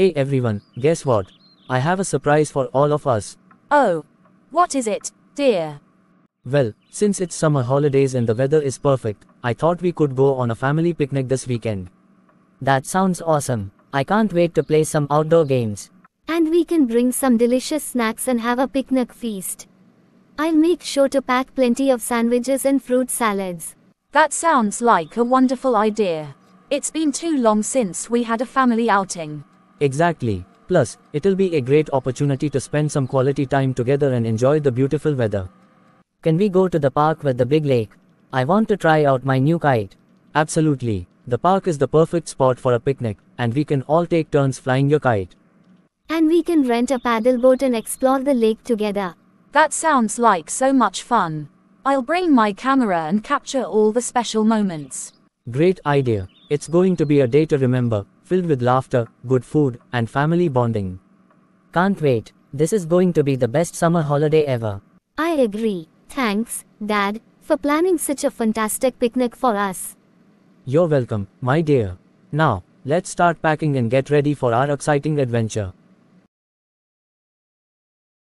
Hey everyone, guess what? I have a surprise for all of us. Oh, what is it, dear? Well, since it's summer holidays and the weather is perfect, I thought we could go on a family picnic this weekend. That sounds awesome. I can't wait to play some outdoor games. And we can bring some delicious snacks and have a picnic feast. I'll make sure to pack plenty of sandwiches and fruit salads. That sounds like a wonderful idea. It's been too long since we had a family outing. Exactly. Plus, it'll be a great opportunity to spend some quality time together and enjoy the beautiful weather. Can we go to the park with the big lake? I want to try out my new kite. Absolutely. The park is the perfect spot for a picnic, and we can all take turns flying your kite. And we can rent a paddleboat and explore the lake together. That sounds like so much fun. I'll bring my camera and capture all the special moments. Great idea. It's going to be a day to remember filled with laughter, good food, and family bonding. Can't wait. This is going to be the best summer holiday ever. I agree. Thanks, Dad, for planning such a fantastic picnic for us. You're welcome, my dear. Now, let's start packing and get ready for our exciting adventure.